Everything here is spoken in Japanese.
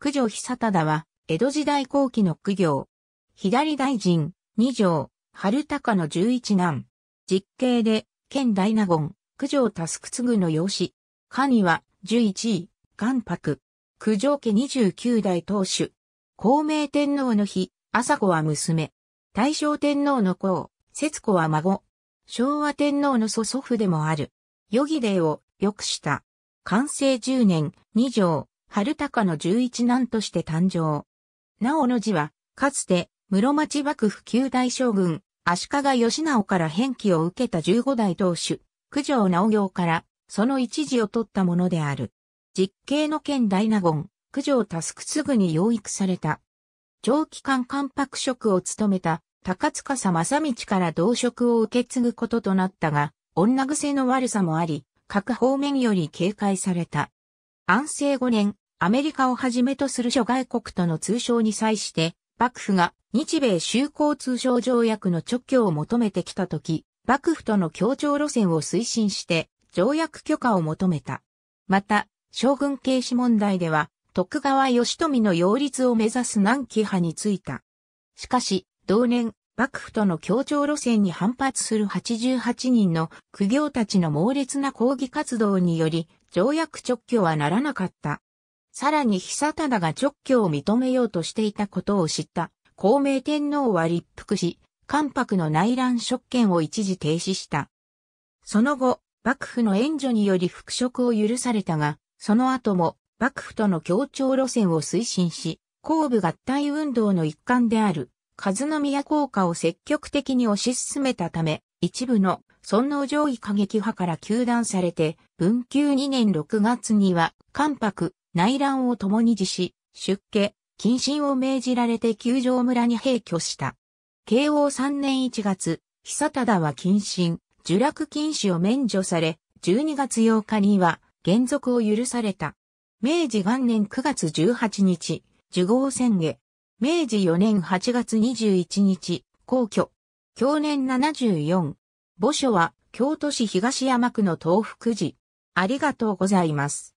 九条久忠は、江戸時代後期の苦行。左大臣、二条、春高の十一男。実刑で、県大納言、九条タスクツグの養子。神は、十一位、関白。九条家二十九代当主。孔明天皇の日、朝子は娘。大正天皇の子、節子は孫。昭和天皇の祖祖父でもある。余儀礼を、よくした。完成十年、二条、春高の十一男として誕生。なおの字は、かつて、室町幕府旧大将軍、足利義直から返記を受けた十五代当主、九条直行から、その一時を取ったものである。実刑の県大納言、九条タスクすぐに養育された。長期間関白職を務めた高塚正道から同職を受け継ぐこととなったが、女癖の悪さもあり、各方面より警戒された。安政5年、アメリカをはじめとする諸外国との通商に際して、幕府が日米修好通商条約の直挙を求めてきたとき、幕府との協調路線を推進して、条約許可を求めた。また、将軍軽視問題では、徳川義富の擁立を目指す南紀派についた。しかし、同年、幕府との協調路線に反発する88人の苦行たちの猛烈な抗議活動により、条約直挙はならなかった。さらに久忠が直挙を認めようとしていたことを知った孝明天皇は立腹し、関白の内乱職権を一時停止した。その後、幕府の援助により復職を許されたが、その後も幕府との協調路線を推進し、後部合体運動の一環である和宮効果を積極的に推し進めたため、一部の尊王上位過激派から休断されて、文久2年6月には、関白、内乱を共に辞し、出家、謹慎を命じられて九条村に閉居した。慶応3年1月、久忠は謹慎、受落禁止を免除され、12月8日には、原則を許された。明治元年9月18日、受号宣言。明治4年8月21日、皇居。去年74。墓所は、京都市東山区の東福寺。ありがとうございます。